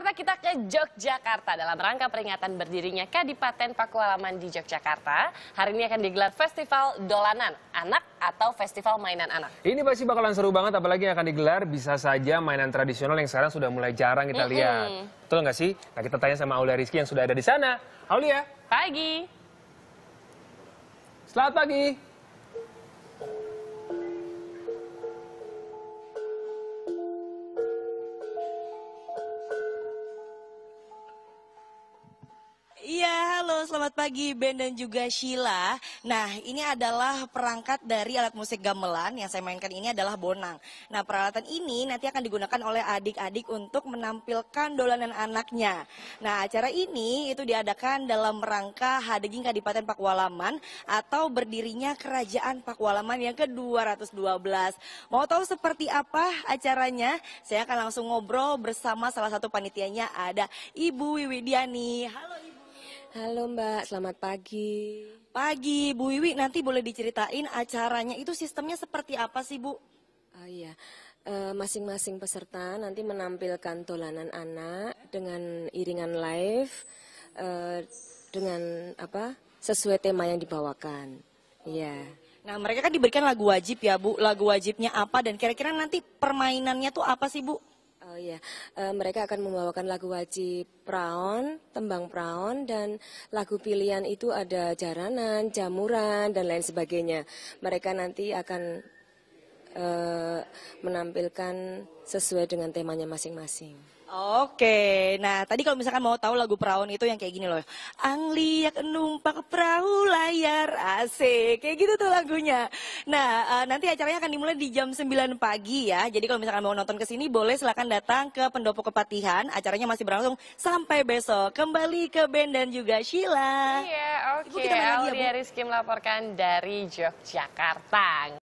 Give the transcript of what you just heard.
Jakarta, kita ke Yogyakarta. Dalam rangka peringatan berdirinya Kadipaten Pakualaman di Yogyakarta, hari ini akan digelar Festival Dolanan Anak atau Festival Mainan Anak. Ini pasti bakalan seru banget, apalagi yang akan digelar bisa saja mainan tradisional yang sekarang sudah mulai jarang kita mm -hmm. lihat. Betul nggak sih? Nah kita tanya sama Aulia Rizky yang sudah ada di sana. Aulia. Pagi. Selamat pagi. Iya, halo, selamat pagi Ben dan juga Sheila. Nah, ini adalah perangkat dari alat musik gamelan yang saya mainkan ini adalah bonang. Nah, peralatan ini nanti akan digunakan oleh adik-adik untuk menampilkan dolanan anaknya. Nah, acara ini itu diadakan dalam rangka Hadeging Kadipaten Pakualaman atau berdirinya Kerajaan Pakualaman yang ke-212. Mau tahu seperti apa acaranya? Saya akan langsung ngobrol bersama salah satu panitianya ada Ibu Wiwidiani. Halo Ibu. Halo Mbak, selamat pagi. Pagi, Bu Wiwi. Nanti boleh diceritain acaranya itu sistemnya seperti apa sih, Bu? Oh iya, eh, masing-masing e, peserta nanti menampilkan tolanan anak dengan iringan live e, dengan apa sesuai tema yang dibawakan. Iya. Yeah. Nah, mereka kan diberikan lagu wajib ya, Bu. Lagu wajibnya apa dan kira-kira nanti permainannya tuh apa sih, Bu? iya E, mereka akan membawakan lagu wajib praon, tembang praon dan lagu pilihan itu ada jaranan, jamuran dan lain sebagainya. Mereka nanti akan e, menampilkan sesuai dengan temanya masing-masing. Oke, nah tadi kalau misalkan mau tahu lagu perawan itu yang kayak gini loh. Angliak liak numpak perahu layar asik. Kayak gitu tuh lagunya. Nah, eh, nanti acaranya akan dimulai di jam 9 pagi ya. Jadi kalau misalkan mau nonton ke sini boleh silahkan datang ke Pendopo Kepatihan. Acaranya masih berlangsung sampai besok. Kembali ke Ben dan juga Sheila. Iya, oke. Okay. Ibu kita lagi ya, Bu? Rizky melaporkan dari Yogyakarta.